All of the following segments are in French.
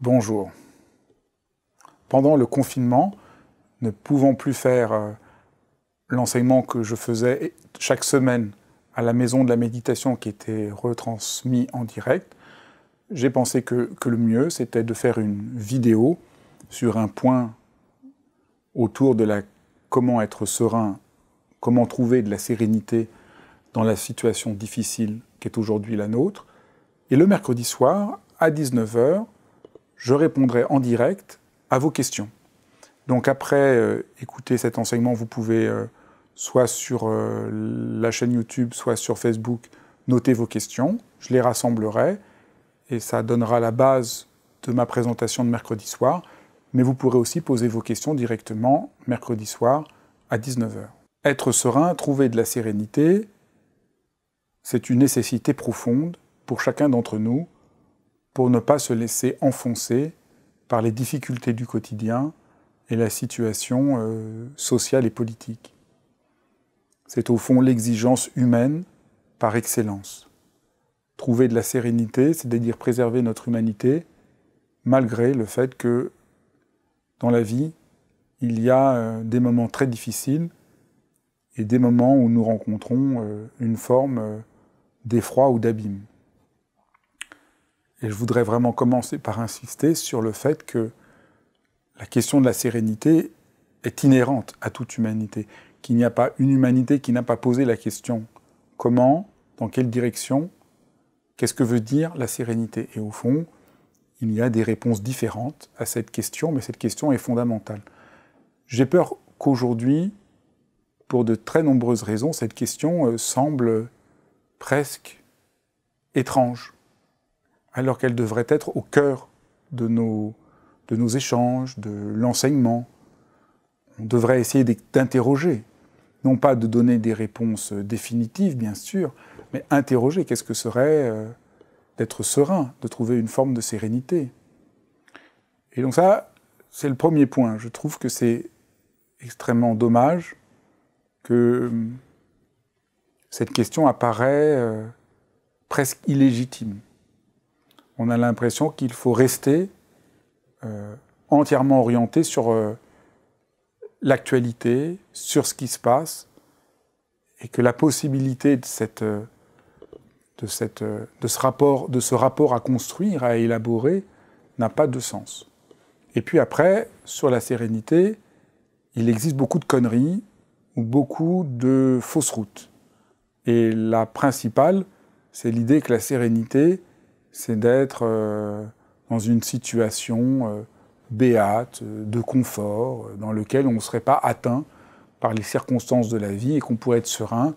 Bonjour. Pendant le confinement, ne pouvant plus faire euh, l'enseignement que je faisais chaque semaine à la maison de la méditation qui était retransmis en direct, j'ai pensé que, le mieux, c'était de faire une vidéo sur un point autour de la comment être serein, comment trouver de la sérénité dans la situation difficile qui est aujourd'hui la nôtre. Et le mercredi soir, à 19h, je répondrai en direct à vos questions. Donc après euh, écouter cet enseignement, vous pouvez euh, soit sur euh, la chaîne YouTube, soit sur Facebook, noter vos questions. Je les rassemblerai et ça donnera la base de ma présentation de mercredi soir. Mais vous pourrez aussi poser vos questions directement mercredi soir à 19h. Être serein, trouver de la sérénité, c'est une nécessité profonde pour chacun d'entre nous pour ne pas se laisser enfoncer par les difficultés du quotidien et la situation euh, sociale et politique. C'est au fond l'exigence humaine par excellence. Trouver de la sérénité, c'est-à-dire préserver notre humanité, malgré le fait que dans la vie, il y a euh, des moments très difficiles et des moments où nous rencontrons euh, une forme d'effroi ou d'abîme. Et je voudrais vraiment commencer par insister sur le fait que la question de la sérénité est inhérente à toute humanité, qu'il n'y a pas une humanité qui n'a pas posé la question comment, dans quelle direction, qu'est-ce que veut dire la sérénité Et au fond, il y a des réponses différentes à cette question, mais cette question est fondamentale. J'ai peur qu'aujourd'hui, pour de très nombreuses raisons, cette question euh, semble presque étrange alors qu'elle devrait être au cœur de nos, échanges, de l'enseignement. On devrait essayer d'interroger, non pas de donner des réponses définitives, bien sûr, mais interroger qu'est-ce que serait euh, d'être serein, de trouver une forme de sérénité. Et donc ça, c'est le premier point. Je trouve que c'est extrêmement dommage que hum, cette question apparaît euh, presque illégitime on a l'impression qu'il faut rester euh, entièrement orienté sur euh, l'actualité, sur ce qui se passe, et que la possibilité de, cette, euh, de, cette, de, ce, rapport, de ce rapport à construire, à élaborer, n'a pas de sens. Et puis après, sur la sérénité, il existe beaucoup de conneries ou beaucoup de fausses routes. Et la principale, c'est l'idée que la sérénité c'est d'être euh, dans une situation euh, béate, euh, de confort, dans lequel on ne serait pas atteint par les circonstances de la vie et qu'on pourrait être serein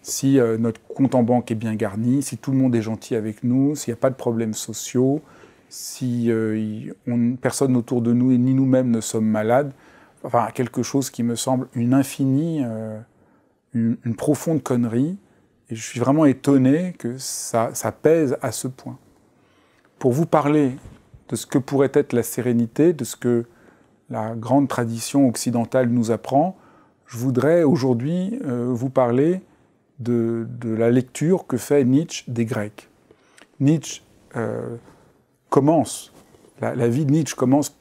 si notre compte en banque est bien garni, si tout le monde est gentil avec nous, s'il n'y a pas de problèmes sociaux, si personne autour de nous et ni nous-mêmes ne sommes malades. Enfin, quelque chose qui me semble une infinie, une, profonde connerie. Et je suis vraiment étonné que ça pèse à ce point pour vous parler de ce que pourrait être la sérénité, de ce que la grande tradition occidentale nous apprend, je voudrais aujourd'hui euh, vous parler de, la lecture que fait Nietzsche des Grecs. Nietzsche euh, commence, la, vie de Nietzsche commence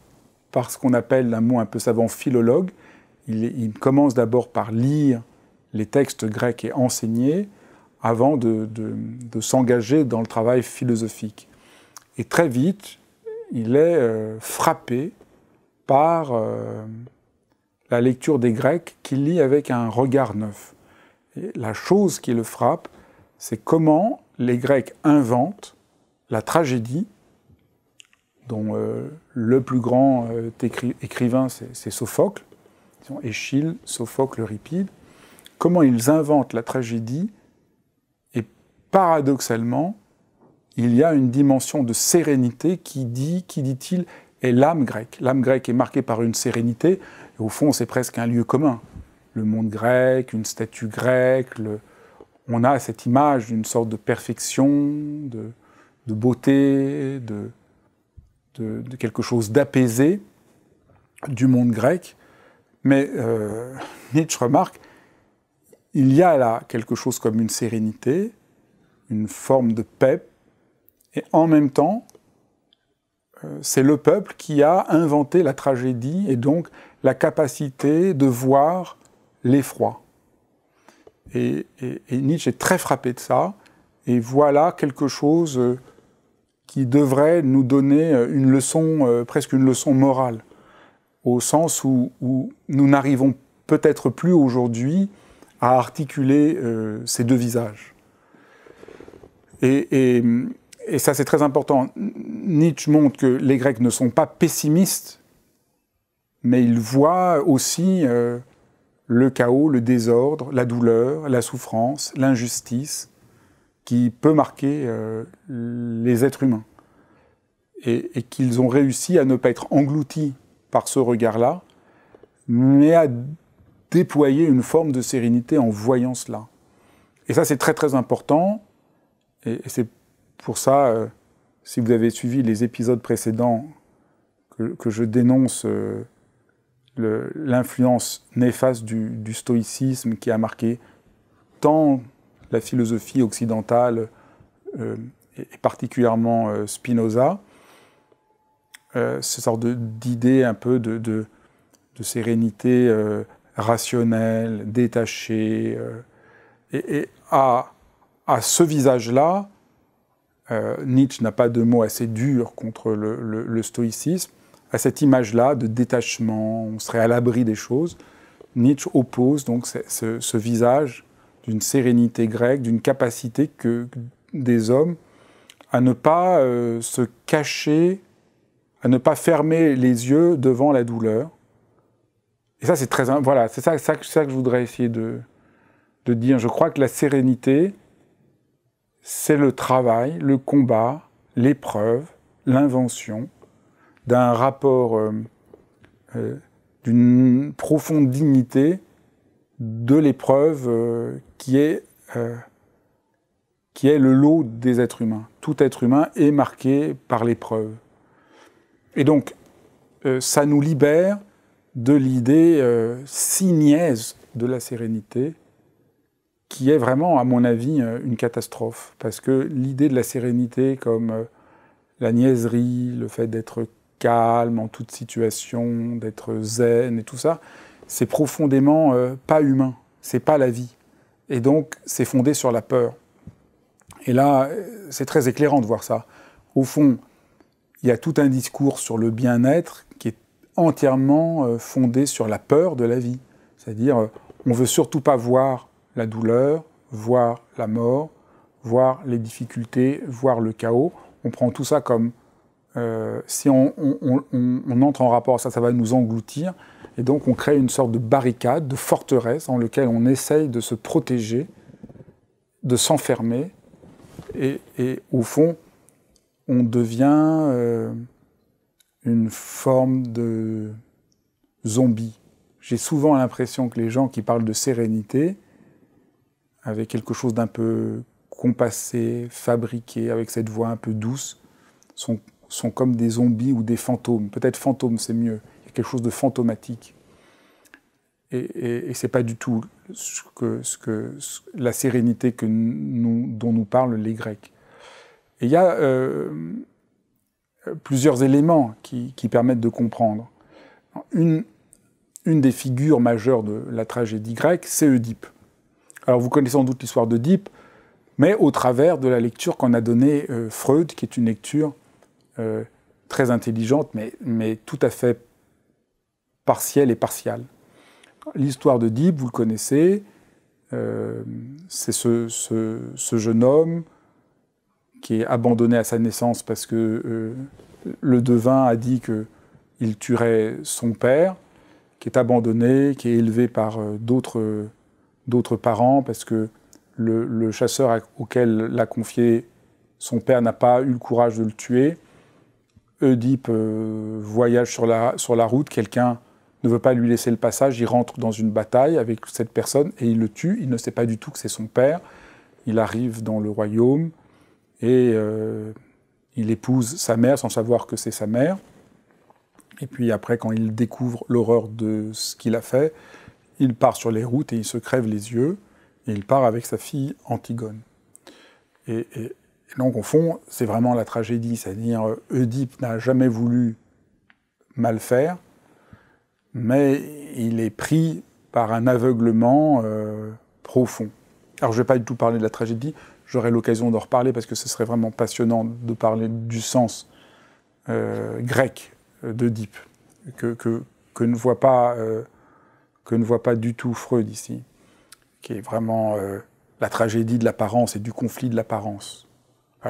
par ce qu'on appelle un mot un peu savant philologue. Il, commence d'abord par lire les textes grecs et enseigner avant de s'engager dans le travail philosophique. Et très vite, il est euh, frappé par euh, la lecture des Grecs qu'il lit avec un regard neuf. la chose qui le frappe, c'est comment les Grecs inventent la tragédie dont euh, le plus grand écrivain, c'est Sophocle, Échille, Sophocle, Ripide. comment ils inventent la tragédie et paradoxalement, il y a une dimension de sérénité qui dit, qui dit-il, est l'âme grecque. L'âme grecque est marquée par une sérénité, et au fond, c'est presque un lieu commun. Le monde grec, une statue grecque, on a cette image d'une sorte de perfection, de, beauté, de, quelque chose d'apaisé du monde grec. Mais euh, Nietzsche remarque, il y a là quelque chose comme une sérénité, une forme de paix et en même temps, euh, c'est le peuple qui a inventé la tragédie et donc la capacité de voir l'effroi. Et, Nietzsche est très frappé de ça. Et voilà quelque chose euh, qui devrait nous donner euh, une leçon, presque une leçon morale, au sens où, nous n'arrivons peut-être plus aujourd'hui à articuler ces deux visages. et et ça c'est très important, Nietzsche montre que les Grecs ne sont pas pessimistes, mais ils voient aussi euh, le chaos, le désordre, la douleur, la souffrance, l'injustice qui peut marquer euh, les êtres humains. Et, qu'ils ont réussi à ne pas être engloutis par ce regard-là, mais à déployer une forme de sérénité en voyant cela. Et ça, c'est très très important. et c'est pour ça, euh, si vous avez suivi les épisodes précédents que, je dénonce euh, l'influence néfaste du, stoïcisme qui a marqué tant la philosophie occidentale euh, et, particulièrement Spinoza, cette sorte d'idée un peu de, sérénité rationnelle, détachée, et, à ce visage-là, euh, Nietzsche n'a pas de mots assez durs contre le, stoïcisme, à cette image-là de détachement, on serait à l'abri des choses, Nietzsche oppose donc ce, visage d'une sérénité grecque, d'une capacité que des hommes à ne pas euh, se cacher, à ne pas fermer les yeux devant la douleur. Et ça, c'est très voilà, c'est ça, que je voudrais essayer de dire. Je crois que la sérénité, c'est le travail, le combat, l'épreuve, l'invention d'un rapport euh, euh, d'une profonde dignité de l'épreuve euh, qui, est, qui est le lot des êtres humains. Tout être humain est marqué par l'épreuve. Et donc, ça nous libère de l'idée si niaise de la sérénité, qui est vraiment, à mon avis, euh, une catastrophe. Parce que l'idée de la sérénité comme euh, la niaiserie, le fait d'être calme en toute situation, d'être zen et tout ça, c'est profondément euh, pas humain, c'est pas la vie. Et donc, c'est fondé sur la peur. Et là, c'est très éclairant de voir ça. Au fond, il y a tout un discours sur le bien-être qui est entièrement fondé sur la peur de la vie. C'est-à-dire, on on veut surtout pas voir la douleur, voir la mort, voir les difficultés, voir le chaos. On prend tout ça comme euh, si on, entre en rapport à ça, ça va nous engloutir. Et donc on crée une sorte de barricade, de forteresse dans laquelle on essaye de se protéger, de s'enfermer. Et, au fond, on devient euh, une forme de zombie. J'ai souvent l'impression que les gens qui parlent de sérénité, avec quelque chose d'un peu compassé, fabriqué, avec cette voix un peu douce, sont, comme des zombies ou des fantômes. Peut-être fantômes, c'est mieux. Il y a quelque chose de fantomatique. Et, et, et c'est pas du tout ce que, ce que, la sérénité que nous, dont nous parlent les Grecs. Et il y a euh, plusieurs éléments qui, permettent de comprendre. Une, une des figures majeures de la tragédie grecque, c'est Oedipe. Alors vous connaissez sans doute l'histoire de mais au travers de la lecture qu'on a donnée euh, Freud, qui est une lecture euh, très intelligente, mais, tout à fait partielle et partiale. L'histoire de vous le connaissez, euh, c'est ce, ce, jeune homme qui est abandonné à sa naissance parce que le devin a dit qu'il tuerait son père, qui est abandonné, qui est élevé par d'autres d'autres parents parce que le, chasseur auquel l'a confié son père n'a pas eu le courage de le tuer. Oedipe euh, voyage sur la, sur la route, quelqu'un ne veut pas lui laisser le passage, il rentre dans une bataille avec cette personne et il le tue, il ne sait pas du tout que c'est son père. Il arrive dans le royaume et euh, il épouse sa mère sans savoir que c'est sa mère. Et puis après, quand il découvre l'horreur de ce qu'il a fait, il part sur les routes et il se crève les yeux, et il part avec sa fille Antigone. Et, donc, au fond, c'est vraiment la tragédie, c'est-à-dire euh, Oedipe n'a jamais voulu mal faire, mais il est pris par un aveuglement euh, profond. Alors, je ne vais pas du tout parler de la tragédie, j'aurai l'occasion d'en reparler parce que ce serait vraiment passionnant de parler du sens euh, grec d'Oedipe, que, que, que, ne voit pas que ne voit pas du tout Freud ici, qui est vraiment euh, la tragédie de l'apparence et du conflit de l'apparence.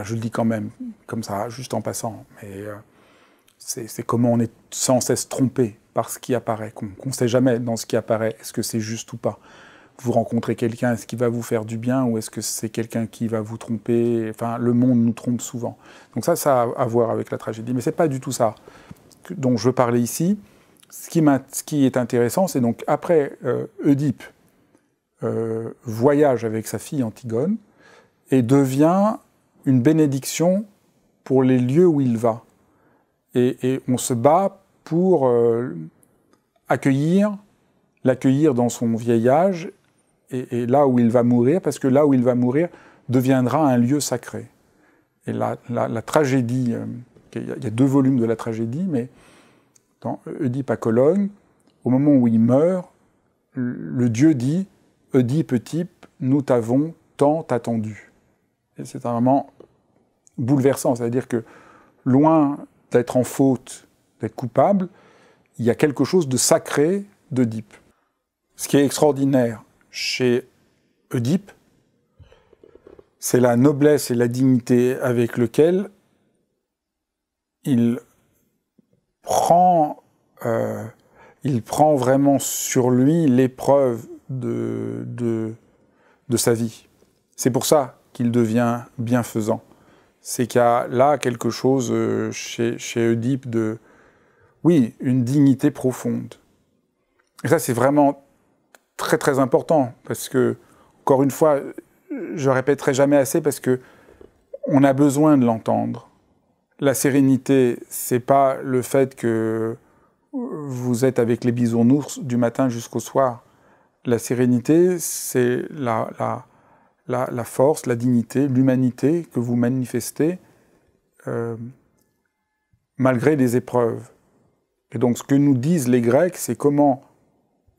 je le dis quand même, comme ça, juste en passant, mais euh, c'est comment on est sans cesse trompé par ce qui apparaît, qu'on ne sait jamais dans ce qui apparaît, est-ce que c'est juste ou pas. Vous rencontrez quelqu'un, est-ce qu'il va vous faire du bien ou est-ce que c'est quelqu'un qui va vous tromper Enfin, le monde nous trompe souvent. Donc ça, ça a à voir avec la tragédie. Mais ce n'est pas du tout ça dont je veux parler ici ce qui, est intéressant, c'est donc après euh, Oedipe euh, voyage avec sa fille Antigone et devient une bénédiction pour les lieux où il va. Et, on se bat pour euh, accueillir, l'accueillir dans son vieil âge et, là où il va mourir, parce que là où il va mourir deviendra un lieu sacré. Et la tragédie, il y a deux volumes de la tragédie, mais Oedipe à Cologne, au moment où il meurt, le dieu dit Oedipe, type, nous t'avons tant attendu. Et c'est un moment bouleversant, c'est-à-dire que loin d'être en faute, d'être coupable, il y a quelque chose de sacré d'Oedipe. Ce qui est extraordinaire chez Oedipe, c'est la noblesse et la dignité avec lequel il prend, euh, il prend vraiment sur lui l'épreuve de, sa vie. C'est pour ça qu'il devient bienfaisant. C'est qu'il y a là quelque chose euh, chez, chez Oedipe de, oui, une dignité profonde. Et ça, c'est vraiment très très important parce que, encore une fois, je répéterai jamais assez parce que on a besoin de l'entendre la sérénité, c'est pas le fait que vous êtes avec les bisons ours du matin jusqu'au soir. La sérénité, c'est la, force, la dignité, l'humanité que vous manifestez euh, malgré les épreuves. Et donc ce que nous disent les Grecs, c'est comment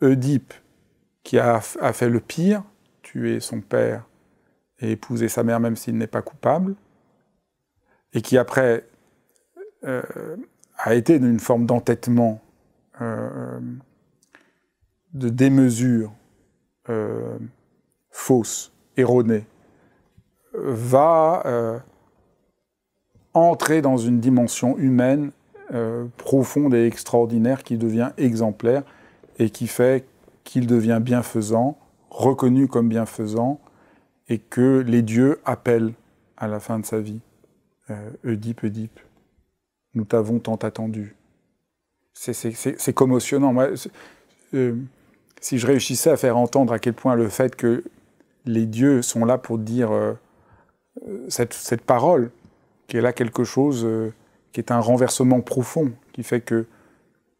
Oedipe, qui a, a fait le pire, tuer son père et épouser sa mère même s'il n'est pas coupable, et qui après euh, a été d'une forme d'entêtement, euh, de démesure euh, fausse, erronée, va entrer dans une dimension humaine profonde et extraordinaire qui devient exemplaire et qui fait qu'il devient bienfaisant, reconnu comme bienfaisant, et que les dieux appellent à la fin de sa vie. Euh, Oedipe, Oedipe, nous t'avons tant attendu. C'est commotionnant. Euh, si je réussissais à faire entendre à quel point le fait que les dieux sont là pour dire euh, cette, parole, qui est là quelque chose qui est un renversement profond, qui fait que,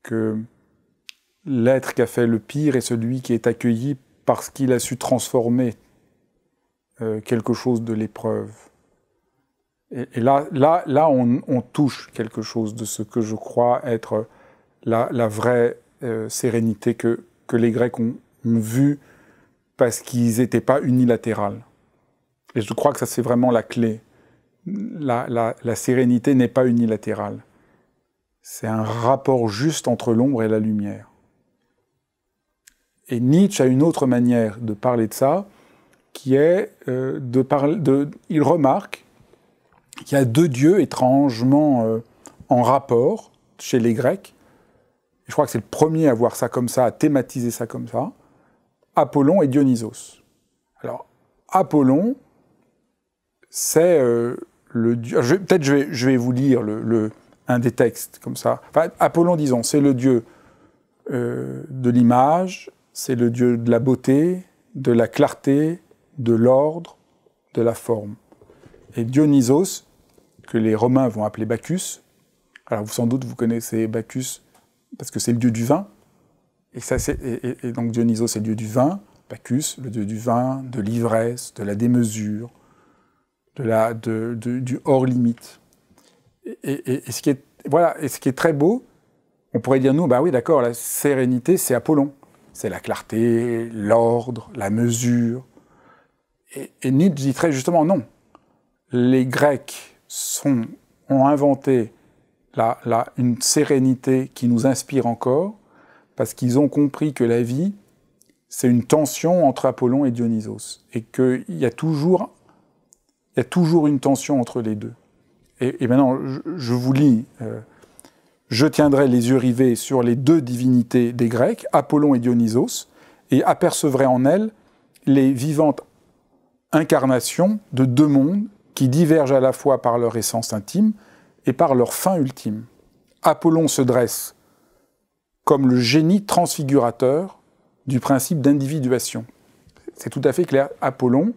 que l'être qui a fait le pire est celui qui est accueilli parce qu'il a su transformer quelque chose de l'épreuve. Et, là, là, là on, touche quelque chose de ce que je crois être la, vraie euh, sérénité que, que les Grecs ont, vu vue parce qu'ils n'étaient pas unilatéral. Et je crois que ça, c'est vraiment la clé. La, la, sérénité n'est pas unilatérale. C'est un rapport juste entre l'ombre et la lumière. Et Nietzsche a une autre manière de parler de ça, qui est euh, de parler. De, il remarque il y a deux dieux étrangement euh, en rapport chez les Grecs. Je crois que c'est le premier à voir ça comme ça, à thématiser ça comme ça. Apollon et Dionysos. Alors, Apollon, c'est euh, le dieu. Peut-être je vais, je vais vous lire un des textes comme ça. Enfin, Apollon, disons, c'est le dieu euh, de l'image, c'est le dieu de la beauté, de la clarté, de l'ordre, de la forme. Et Dionysos, que les Romains vont appeler Bacchus. Alors vous, sans doute vous connaissez Bacchus parce que c'est le dieu du vin. Et, ça, et, donc Dionysos, c'est le dieu du vin. Bacchus, le dieu du vin, de l'ivresse, de la démesure, de la, du hors limite. Et, ce qui est, voilà, ce qui est très beau, on pourrait dire, nous, bah oui, d'accord, la sérénité, c'est Apollon. C'est la clarté, l'ordre, la mesure. Et, et Nietzsche dit très justement, non. Les Grecs ont inventé une sérénité qui nous inspire encore, parce qu'ils ont compris que la vie, c'est une tension entre Apollon et Dionysos, et qu'il y, y, a toujours une tension entre les deux. Et, maintenant, je, vous lis, euh, je tiendrai les yeux rivés sur les deux divinités des Grecs, Apollon et Dionysos, et apercevrai en elles les vivantes incarnations de deux mondes qui divergent à la fois par leur essence intime et par leur fin ultime. Apollon se dresse comme le génie transfigurateur du principe d'individuation. C'est tout à fait clair. Apollon,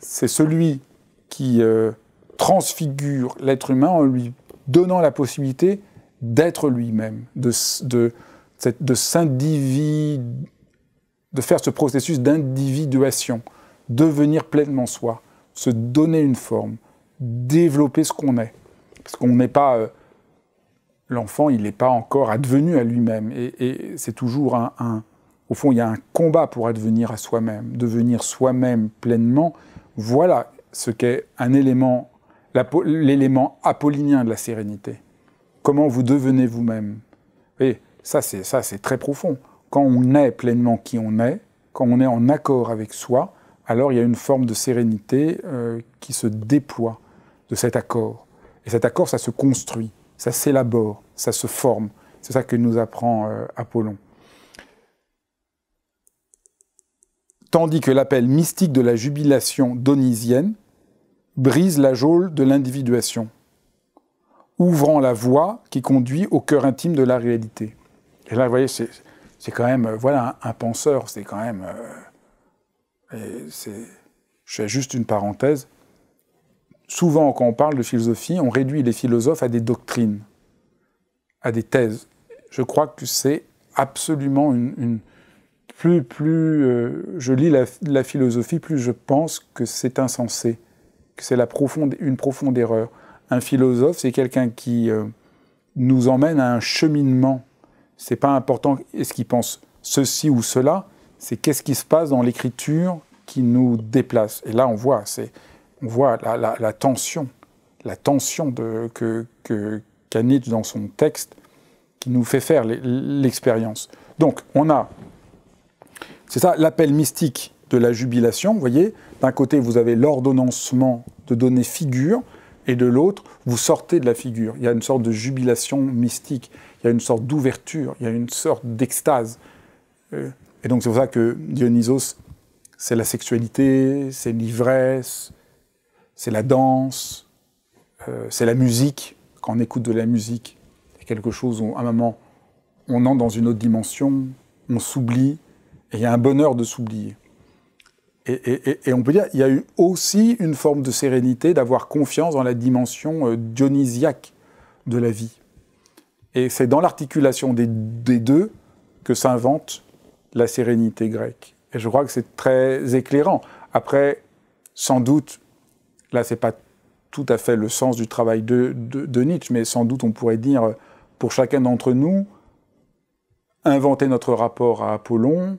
c'est celui qui euh, transfigure l'être humain en lui donnant la possibilité d'être lui-même, de, de de faire ce processus d'individuation, devenir pleinement soi se donner une forme, développer ce qu'on est. Parce qu'on n'est pas... Euh, l'enfant, il n'est pas encore advenu à lui-même. Et, c'est toujours un, Au fond, il y a un combat pour advenir à soi-même, devenir soi-même pleinement. Voilà ce qu'est un élément, l'élément apollinien de la sérénité. Comment vous devenez vous-même. Et ça, c'est ça, c'est très profond. Quand on est pleinement qui on est, quand on est en accord avec soi, alors il y a une forme de sérénité euh, qui se déploie de cet accord. Et cet accord, ça se construit, ça s'élabore, ça se forme. C'est ça que nous apprend euh, Apollon. Tandis que l'appel mystique de la jubilation donisienne brise la geôle de l'individuation, ouvrant la voie qui conduit au cœur intime de la réalité. Et là, vous voyez, c'est quand même, euh, voilà, un, penseur, c'est quand même c'est, je fais juste une parenthèse. Souvent, quand on parle de philosophie, on réduit les philosophes à des doctrines, à des thèses. Je crois que c'est absolument une, plus, plus euh, je lis la, philosophie, plus je pense que c'est insensé, que c'est la profonde, une profonde erreur. Un philosophe, c'est quelqu'un qui euh, nous emmène à un cheminement. C'est pas important est-ce qu'il pense ceci ou cela, c'est qu'est-ce qui se passe dans l'écriture qui nous déplace. Et là, on voit, c'est, on voit la, tension, la tension de, que, que dans son texte qui nous fait faire l'expérience. Donc, on a, c'est ça, l'appel mystique de la jubilation, vous voyez, d'un côté, vous avez l'ordonnancement de donner figure, et de l'autre, vous sortez de la figure. Il y a une sorte de jubilation mystique, il y a une sorte d'ouverture, il y a une sorte d'extase. Euh, et donc c'est pour ça que Dionysos, c'est la sexualité, c'est l'ivresse, c'est la danse, euh, c'est la musique. Quand on écoute de la musique, quelque chose où, à un moment, on entre dans une autre dimension, on s'oublie, et il y a un bonheur de s'oublier. Et, on peut dire, il y a eu aussi une forme de sérénité, d'avoir confiance dans la dimension euh, dionysiaque de la vie. Et c'est dans l'articulation des, des deux que s'invente la sérénité grecque. Et je crois que c'est très éclairant. Après, sans doute, là, c'est pas tout à fait le sens du travail de, Nietzsche, mais sans doute on pourrait dire, pour chacun d'entre nous, inventer notre rapport à Apollon,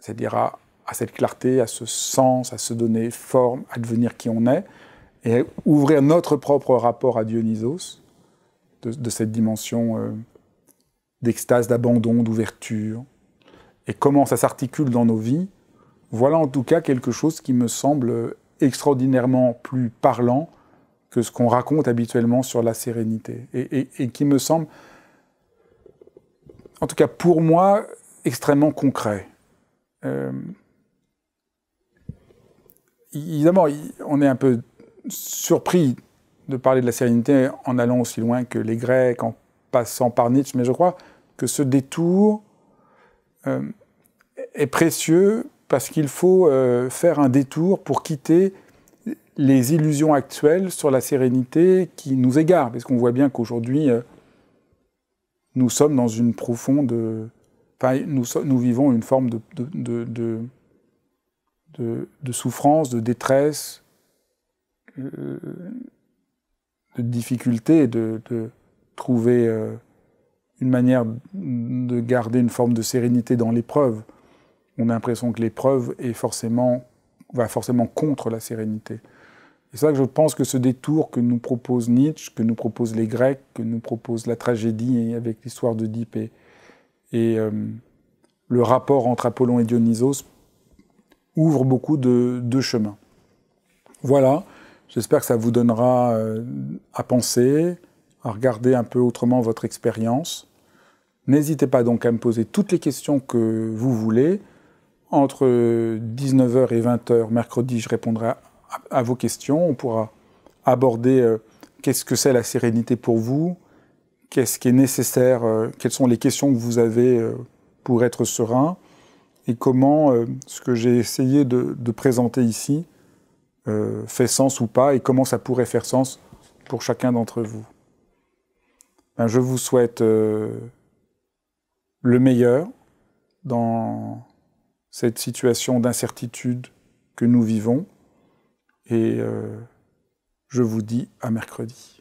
c'est-à-dire à, cette clarté, à ce sens, à se donner forme, à devenir qui on est, et ouvrir notre propre rapport à Dionysos, de, cette dimension euh, d'extase, d'abandon, d'ouverture, et comment ça s'articule dans nos vies, voilà en tout cas quelque chose qui me semble extraordinairement plus parlant que ce qu'on raconte habituellement sur la sérénité, et, qui me semble, en tout cas pour moi, extrêmement concret. évidemment, euh, on est un peu surpris de parler de la sérénité en allant aussi loin que les Grecs, en passant par Nietzsche, mais je crois que ce détour euh, est précieux parce qu'il faut euh, faire un détour pour quitter les illusions actuelles sur la sérénité qui nous égarent, parce qu'on voit bien qu'aujourd'hui, euh, nous sommes dans une profonde... nous, nous vivons une forme de, de, souffrance, de détresse, euh, de difficulté, de, trouver une manière de garder une forme de sérénité dans l'épreuve on a l'impression que l'épreuve est forcément, va forcément contre la sérénité. C'est ça que je pense que ce détour que nous propose Nietzsche, que nous proposent les Grecs, que nous propose la tragédie avec l'histoire de et, euh, le rapport entre Apollon et Dionysos ouvre beaucoup de, chemins. Voilà, j'espère que ça vous donnera euh, à penser, à regarder un peu autrement votre expérience. N'hésitez pas donc à me poser toutes les questions que vous voulez entre 19h et 20h, mercredi, je répondrai à, vos questions. On pourra aborder euh, qu'est-ce que c'est la sérénité pour vous, qu'est-ce qui est nécessaire, euh, quelles sont les questions que vous avez euh, pour être serein, et comment ce que j'ai essayé de, présenter ici fait sens ou pas, et comment ça pourrait faire sens pour chacun d'entre vous. Ben, je vous souhaite le meilleur dans cette situation d'incertitude que nous vivons. Et euh, je vous dis à mercredi.